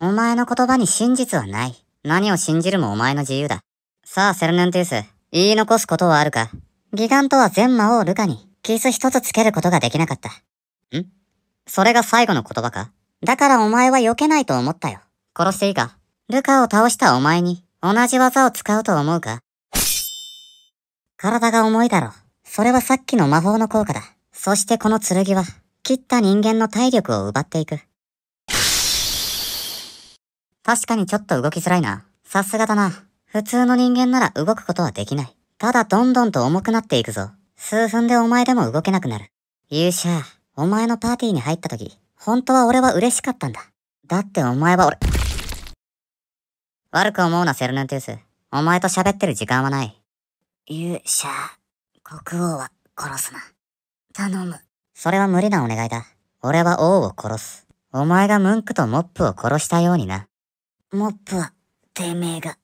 お前の言葉に真実はない。何を信じるもお前の自由だ。さあ、セルネンティウス、言い残すことはあるかギガントは全魔王ルカに、キス一つつけることができなかった。んそれが最後の言葉かだからお前は避けないと思ったよ。殺していいかルカを倒したお前に、同じ技を使うと思うか体が重いだろ。それはさっきの魔法の効果だ。そしてこの剣は、切った人間の体力を奪っていく。確かにちょっと動きづらいな。さすがだな。普通の人間なら動くことはできない。ただどんどんと重くなっていくぞ。数分でお前でも動けなくなる。勇者、お前のパーティーに入った時、本当は俺は嬉しかったんだ。だってお前は俺、悪く思うなセルヌンティウス。お前と喋ってる時間はない。勇者、国王は殺すな。頼む。それは無理なお願いだ。俺は王を殺す。お前がムンクとモップを殺したようにな。モップは、てめえが。